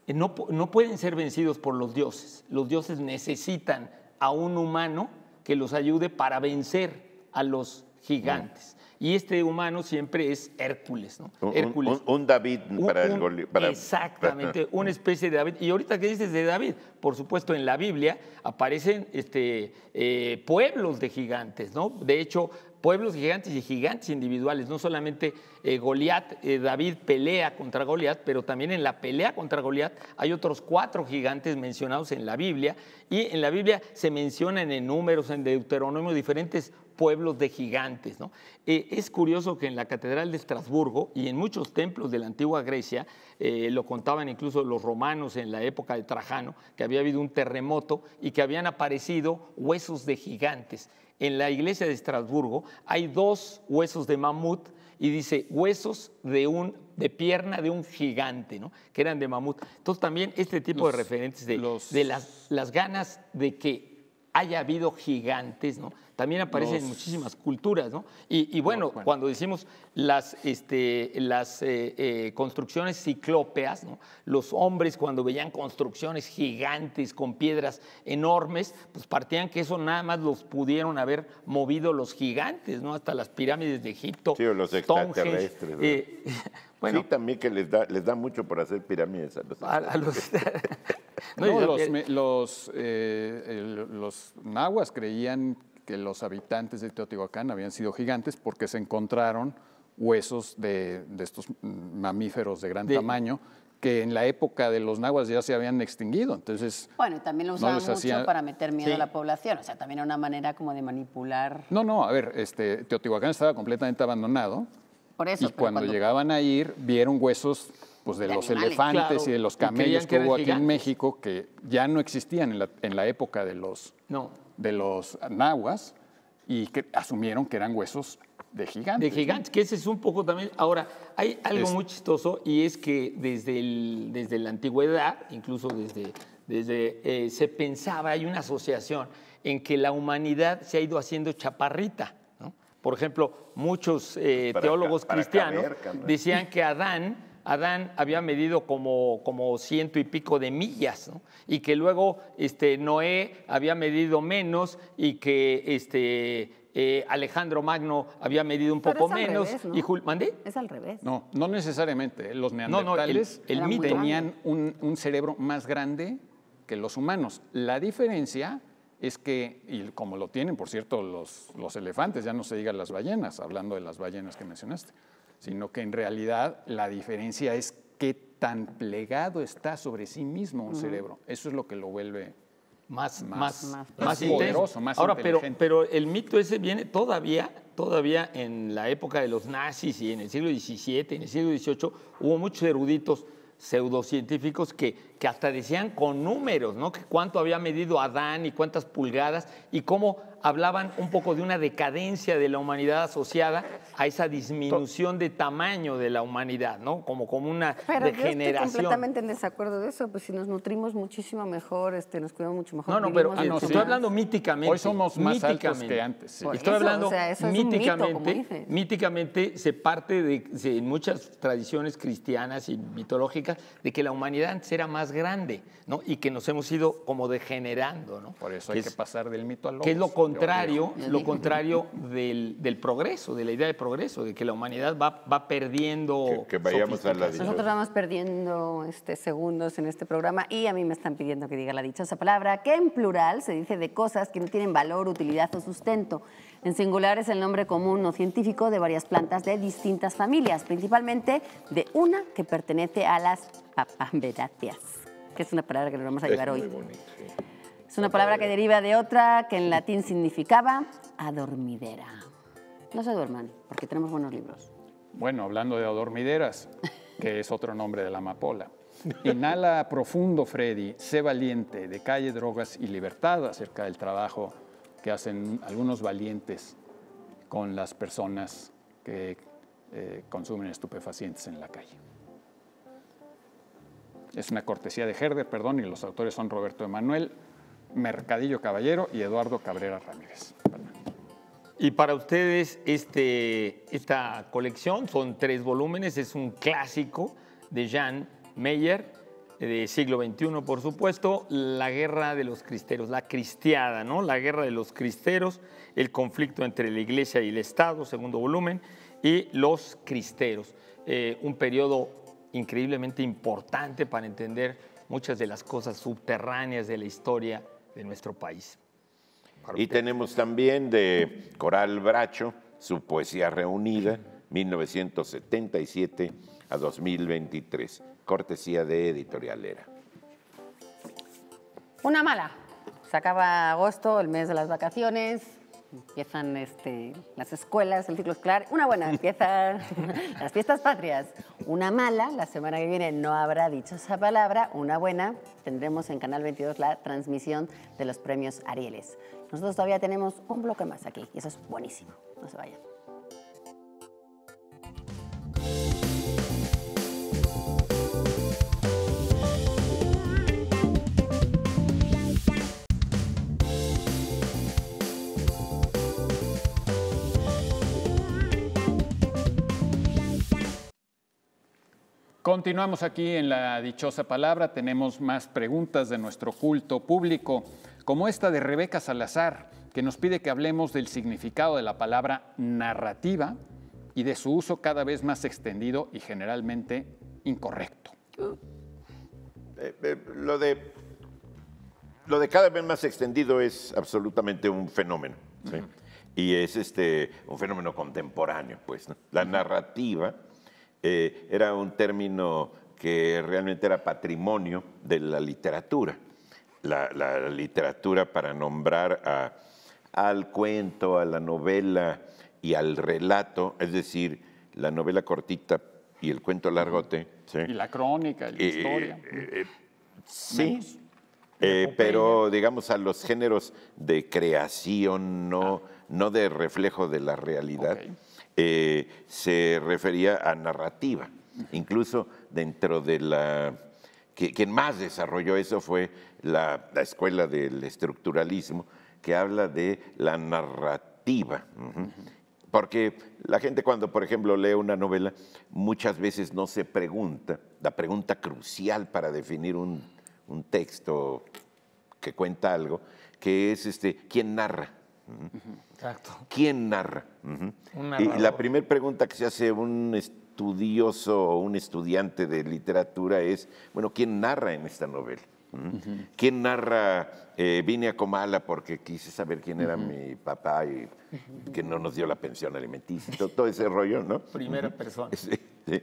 eh, no, pueden ser vencidos por los dioses. Los dioses necesitan a un humano que los ayude para vencer a los gigantes. Mm. Y este humano siempre es Hércules, ¿no? Un, Hércules. Un, David para el para... Exactamente, una especie de David. Y ahorita que dices de David, por supuesto, en la Biblia aparecen este, eh, pueblos de gigantes, ¿no? De hecho, pueblos gigantes y gigantes individuales, no solamente Goliath eh, Goliat, eh, David pelea contra Goliat, pero también en la pelea contra Goliat hay otros cuatro gigantes mencionados en la Biblia y en la Biblia se mencionan en números, en Deuteronomio, diferentes pueblos de gigantes. Eh, es curioso que en la Catedral de Estrasburgo y en muchos templos de la antigua Grecia, lo contaban incluso los romanos en la época de Trajano, que había habido un terremoto y que habían aparecido huesos de gigantes en la iglesia de Estrasburgo hay dos huesos de mamut y dice huesos de un de pierna de un gigante, ¿no? Que eran de mamut. Entonces también este tipo de referentes de, las ganas de que haya habido gigantes, ¿no? También aparecen muchísimas culturas, ¿no? Y, bueno, cuando decimos las, este, las eh, eh, construcciones ciclópeas, Los hombres cuando veían construcciones gigantes con piedras enormes, pues partían que eso nada más los pudieron haber movido los gigantes, ¿no? Hasta las pirámides de Egipto. Sí, o los extraterrestres. Eh, sí, también que les da, les da mucho por hacer pirámides a los No, los, eh, los, nahuas creían que los habitantes de Teotihuacán habían sido gigantes porque se encontraron huesos de, estos mamíferos de gran tamaño que en la época de los nahuas ya se habían extinguido. Entonces, bueno, y también lo usaban mucho para meter miedo a la población, o sea, también era una manera como de manipular. No, no, a ver, este, Teotihuacán estaba completamente abandonado. Por eso. Y cuando, llegaban a ir, vieron huesos pues de, los elefantes y de los camellos que, hubo aquí en México, que ya no existían en la, época de los, no. de los nahuas, y que asumieron que eran huesos de gigantes. De gigantes, que ese es un poco también. Ahora, hay algo muy chistoso y es que desde, el, desde la antigüedad, incluso desde, desde eh, se pensaba, hay una asociación en que la humanidad se ha ido haciendo chaparrita. Por ejemplo, muchos eh, pues teólogos cristianos decían que Adán Adán había medido como, ciento y pico de millas, y que luego este, Noé había medido menos y que este, eh, Alejandro Magno había medido un poco menos. y Jul ¿Mandé? Es al revés. No, no necesariamente. ¿eh? Los neandertales tenían un, cerebro más grande que los humanos. La diferencia es que, y como lo tienen, por cierto, los, los elefantes, ya no se diga las ballenas, hablando de las ballenas que mencionaste sino que en realidad la diferencia es qué tan plegado está sobre sí mismo un cerebro. Eso es lo que lo vuelve más, más, más, poderoso, más Ahora, Pero, pero el mito ese viene todavía todavía en la época de los nazis y en el siglo XVII, en el siglo XVIII, hubo muchos eruditos pseudocientíficos que, que hasta decían con números, ¿no? Que cuánto había medido Adán y cuántas pulgadas y cómo hablaban un poco de una decadencia de la humanidad asociada a esa disminución de tamaño de la humanidad, ¿no? Como, como una Pero degeneración. estoy completamente en desacuerdo de eso, pues si nos nutrimos muchísimo mejor, este, nos cuidamos mucho mejor. No, no, pero si estoy hablando míticamente. Hoy somos más altos que antes. Estoy hablando míticamente. míticamente se parte de, muchas tradiciones cristianas y mitológicas de que la humanidad antes era más grande, ¿no? Y que nos hemos ido como degenerando, ¿no? Por eso hay que pasar del mito al otro. Que es lo contrario, lo contrario del, progreso, de la idea de progreso, de que la humanidad va, perdiendo. Que, Nosotros vamos perdiendo este, segundos en este programa y a mí me están pidiendo que diga la dichosa palabra, que en plural se dice de cosas que no tienen valor, utilidad o sustento. En singular es el nombre común o científico de varias plantas de distintas familias, principalmente de una que pertenece a las papamberáceas que es una palabra que nos vamos a llevar hoy. Es una palabra que deriva de otra que en latín significaba adormidera. No se duerman, porque tenemos buenos libros. Bueno, hablando de adormideras, que es otro nombre de la amapola. Inhala profundo, Freddy, sé valiente, de calle, drogas y libertad acerca del trabajo que hacen algunos valientes con las personas que eh, consumen estupefacientes en la calle. Es una cortesía de Herder, perdón, y los autores son Roberto Emanuel, Mercadillo Caballero y Eduardo Cabrera Ramírez. Y para ustedes este, esta colección son tres volúmenes, es un clásico de Jean Meyer, de siglo XXI, por supuesto, la guerra de los cristeros, la cristiada, ¿no? La guerra de los cristeros, el conflicto entre la iglesia y el Estado, segundo volumen, y los cristeros, eh, un periodo increíblemente importante para entender muchas de las cosas subterráneas de la historia de nuestro país. Y tenemos también de Coral Bracho su poesía reunida, 1977 a 2023, cortesía de Editorialera. Una mala. Se acaba agosto, el mes de las vacaciones, empiezan este, las escuelas, el ciclo escolar. Una buena, empiezan las fiestas patrias. Una mala, la semana que viene no habrá dicho esa palabra. Una buena, tendremos en Canal 22 la transmisión de los premios Arieles. Nosotros todavía tenemos un bloque más aquí y eso es buenísimo. No se vayan. Continuamos aquí en la dichosa palabra, tenemos más preguntas de nuestro culto público, como esta de Rebeca Salazar, que nos pide que hablemos del significado de la palabra narrativa y de su uso cada vez más extendido y generalmente incorrecto. Eh, eh, lo, de, lo de cada vez más extendido es absolutamente un fenómeno. Y es este, un fenómeno contemporáneo, pues. La narrativa eh, era un término que realmente era patrimonio de la literatura. La, literatura para nombrar al cuento, a la novela y al relato, es decir, la novela cortita y el cuento largote. Y la crónica, la eh, historia. Eh, sí, pero digamos a los géneros de creación, no, ah. no de reflejo de la realidad. Eh, se refería a narrativa. Incluso dentro de la... quien más desarrolló eso fue la, escuela del estructuralismo, que habla de la narrativa. Porque la gente cuando, por ejemplo, lee una novela, muchas veces no se pregunta, la pregunta crucial para definir un, un texto que cuenta algo, que es este, ¿quién narra? Exacto. ¿Quién narra? y la primera pregunta que se hace un estudioso o un estudiante de literatura es, bueno, ¿quién narra en esta novela? ¿Quién narra eh, Vine a Comala porque quise saber quién era mi papá y que no nos dio la pensión alimenticia? Todo, ese rollo, ¿no? Primera persona. Sí,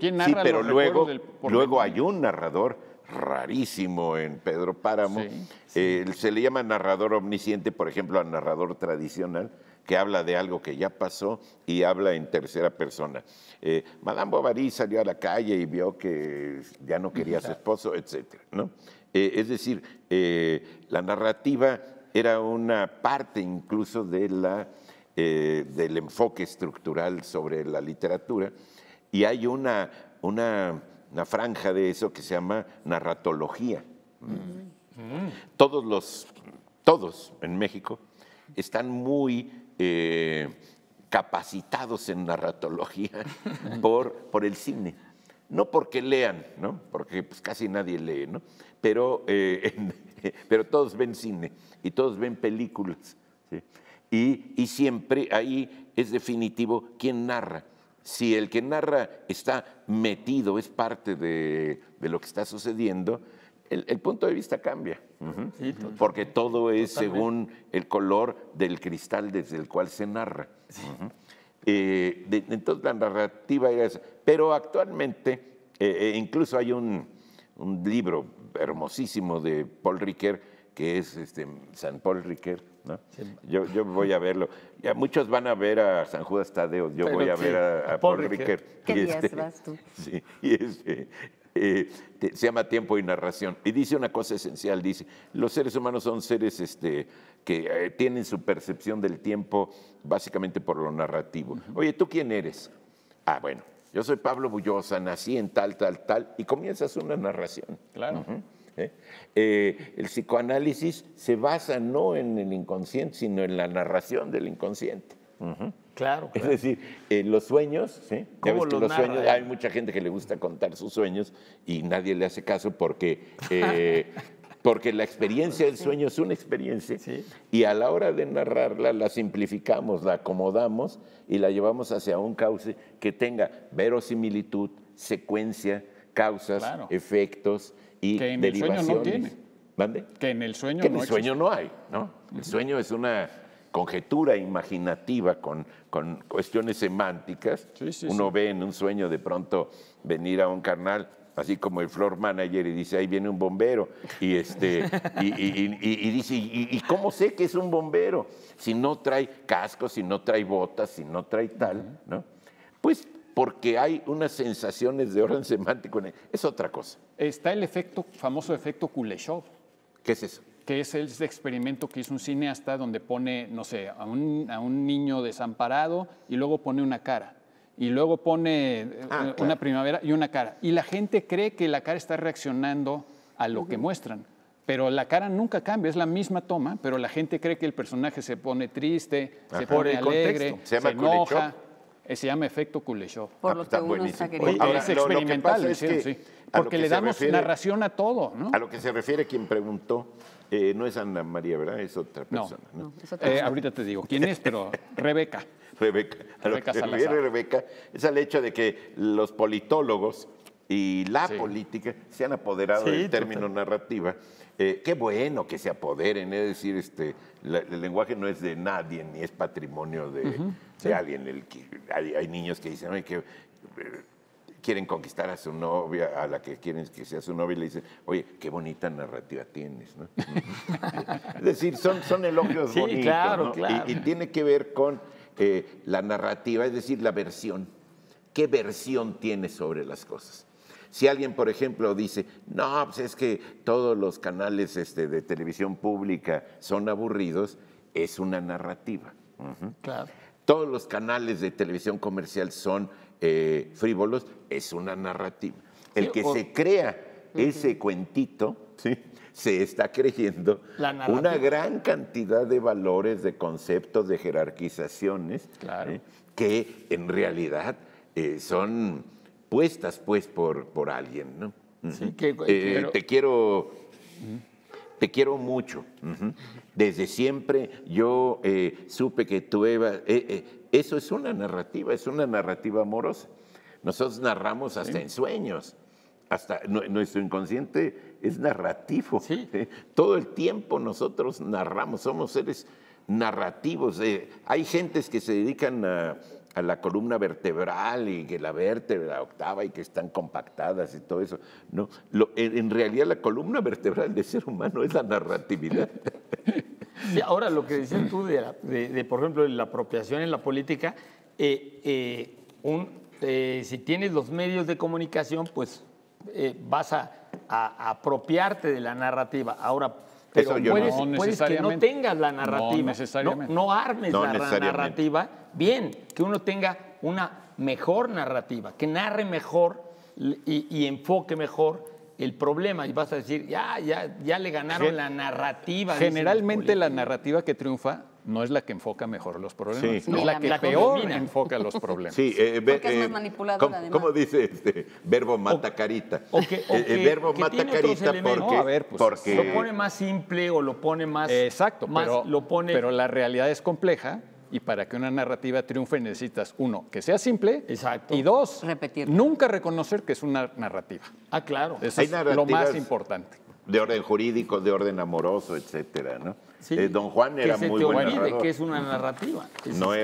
¿quién eh, narra sí pero luego, luego hay un narrador rarísimo en Pedro Páramo. se le llama narrador omnisciente, por ejemplo, al narrador tradicional, que habla de algo que ya pasó y habla en tercera persona. Eh, Madame Bovary salió a la calle y vio que ya no quería a su esposo, etc. ¿no? Eh, es decir, eh, la narrativa era una parte incluso de la, del enfoque estructural sobre la literatura y hay una, una una franja de eso que se llama narratología. Mm. Todos los, todos en México están muy eh, capacitados en narratología por, por el cine. No porque lean, ¿no? porque pues, casi nadie lee, pero, eh, pero todos ven cine y todos ven películas. Y, y siempre ahí es definitivo quién narra si el que narra está metido, es parte de, lo que está sucediendo, el, punto de vista cambia, porque todo es según el color del cristal desde el cual se narra. Eh, entonces la narrativa era esa. Pero actualmente, eh, eh, incluso hay un, libro hermosísimo de Paul Ricker, que es este, San Paul Ricker, yo, voy a verlo. Ya muchos van a ver a San Judas Tadeo, yo voy a ver a, Paul Ricker. ¿Qué y este, vas tú? Este, eh, se llama Tiempo y Narración. Y dice una cosa esencial, dice, los seres humanos son seres este, que eh, tienen su percepción del tiempo básicamente por lo narrativo. Oye, ¿tú quién eres? Ah, bueno, yo soy Pablo Bullosa, nací en tal, tal, tal, y comienzas una narración. Claro. ¿eh? Eh, el psicoanálisis se basa no en el inconsciente, sino en la narración del inconsciente. claro, Es decir, eh, los sueños, los sueños, hay mucha gente que le gusta contar sus sueños y nadie le hace caso porque, porque la experiencia del sueño es una experiencia y a la hora de narrarla la simplificamos, la acomodamos y la llevamos hacia un cauce que tenga verosimilitud, secuencia, causas, efectos, y que en El sueño no tiene. Que en el sueño que en no el sueño no hay, ¿no? El sueño es una conjetura imaginativa con, con cuestiones semánticas. Uno ve en un sueño de pronto venir a un carnal así como el floor manager y dice, ahí viene un bombero, y, este, y, y dice, ¿y, cómo sé que es un bombero? Si no trae casco, si no trae botas, si no trae tal, ¿no? Pues porque hay unas sensaciones de orden semántico. Es otra cosa. Está el efecto, famoso efecto Kuleshov. ¿Qué es eso? Que es el experimento que hizo un cineasta donde pone, no sé, a un, niño desamparado y luego pone una cara. Y luego pone ah, eh, una primavera y una cara. Y la gente cree que la cara está reaccionando a lo que muestran pero la cara nunca cambia, es la misma toma, pero la gente cree que el personaje se pone triste, se pone alegre, se, se enoja. Eh, se llama efecto Kuleshov. Por ah, lo que uno está queriendo. es experimental, es sí. Porque le damos narración a todo. A lo que se refiere quien preguntó, eh, no es Ana María, ¿verdad? Es otra persona. No, eh, ahorita te digo quién es, pero Rebeca. Rebeca. A Rebeca que es al hecho de que los politólogos y la política se han apoderado del término narrativa eh, qué bueno que se apoderen, es decir, este, el lenguaje no es de nadie ni es patrimonio de, alguien. hay, niños que dicen, que eh, quieren conquistar a su novia, a la que quieren que sea su novia, y le dicen, oye, qué bonita narrativa tienes, ¿no? es decir, son, son elogios bonitos, Y, tiene que ver con eh, la narrativa, es decir, la versión. ¿Qué versión tienes sobre las cosas? Si alguien, por ejemplo, dice, no, pues es que todos los canales este, de televisión pública son aburridos, es una narrativa. Todos los canales de televisión comercial son eh, frívolos, es una narrativa. El que se crea ese cuentito, se está creyendo una gran cantidad de valores, de conceptos, de jerarquizaciones, eh, que en realidad eh, son puestas pues por, por alguien. ¿no? Eh, eh, te quiero... Te quiero mucho. Desde siempre yo eh, supe que tú, eso es una narrativa, es una narrativa amorosa. Nosotros narramos hasta en sueños, hasta nuestro inconsciente es narrativo. Todo el tiempo nosotros narramos, somos seres narrativos. hay gentes que se dedican a, a la columna vertebral y que la vértebra, octava y que están compactadas y todo eso. No, en, realidad la columna vertebral del ser humano es la narratividad. ahora lo que decías tú de, por ejemplo, la apropiación en la política, eh, eh, eh, si tienes los medios de comunicación, pues vas a, a apropiarte de la narrativa. Ahora, pero no. que no tengas la narrativa. No, armes la narrativa bien, que uno tenga una mejor narrativa, que narre mejor y, enfoque mejor el problema y vas a decir, ya, ya, ya le ganaron la narrativa. Generalmente la narrativa que triunfa no es la que enfoca mejor los problemas, es la que peor enfoca los problemas. Sí, eh, eh, es más eh, manipuladora. ¿cómo, ¿cómo dice este verbo matacarita? el verbo matacarita pues, porque, lo pone más simple o lo pone más exacto, pero, pero la realidad es compleja. Y para que una narrativa triunfe necesitas, uno, que sea simple. Y dos, nunca reconocer que es una narrativa. Ah, claro. Eso es lo más importante. De orden jurídico, de orden amoroso, etcétera, ¿no? Eh, don Juan era muy Que se te que es una narrativa.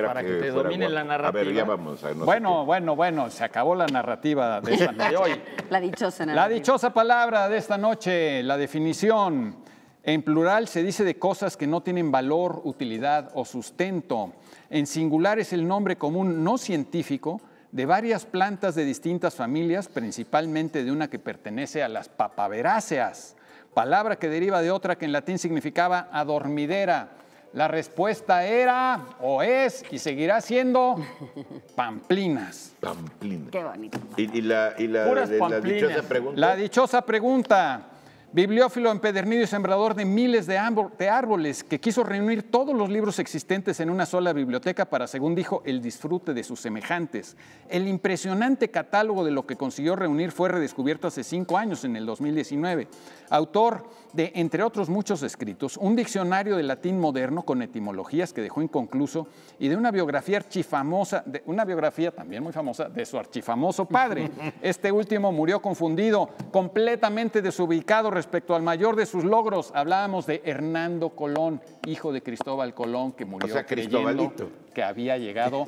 para que, te domine la narrativa. vamos. bueno, bueno, bueno, se acabó la narrativa de, esta, hoy. La dichosa palabra de esta noche, la definición. En plural se dice de cosas que no tienen valor, utilidad o sustento. En singular es el nombre común no científico de varias plantas de distintas familias, principalmente de una que pertenece a las papaveráceas palabra que deriva de otra que en latín significaba adormidera. La respuesta era o es y seguirá siendo pamplinas. Pamplinas. Qué bonito. ¿Y, la, la dichosa pregunta? La dichosa pregunta bibliófilo empedernido y sembrador de miles de, árboles, que quiso reunir todos los libros existentes en una sola biblioteca para, según dijo, el disfrute de sus semejantes. El impresionante catálogo de lo que consiguió reunir fue redescubierto hace cinco años, en el 2019. Autor de, entre otros muchos escritos, un diccionario de latín moderno con etimologías que dejó inconcluso y de una biografía archifamosa, de una biografía también muy famosa de su archifamoso padre. Este último murió confundido, completamente desubicado respecto al mayor de sus logros. Hablábamos de Hernando Colón, hijo de Cristóbal Colón, que murió creyendo que había llegado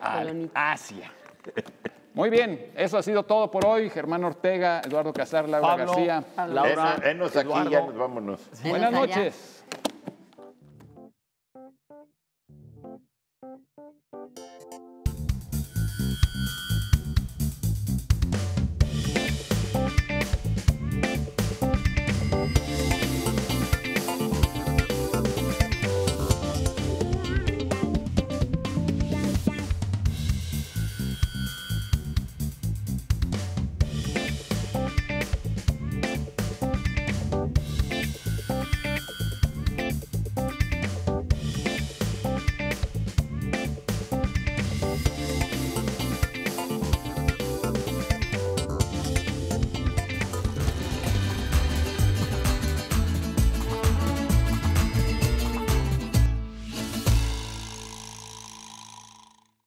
a Asia. Muy bien, eso ha sido todo por hoy. Germán Ortega, Eduardo Casar, Laura García. Laura, enos aquí, vámonos. Buenas noches.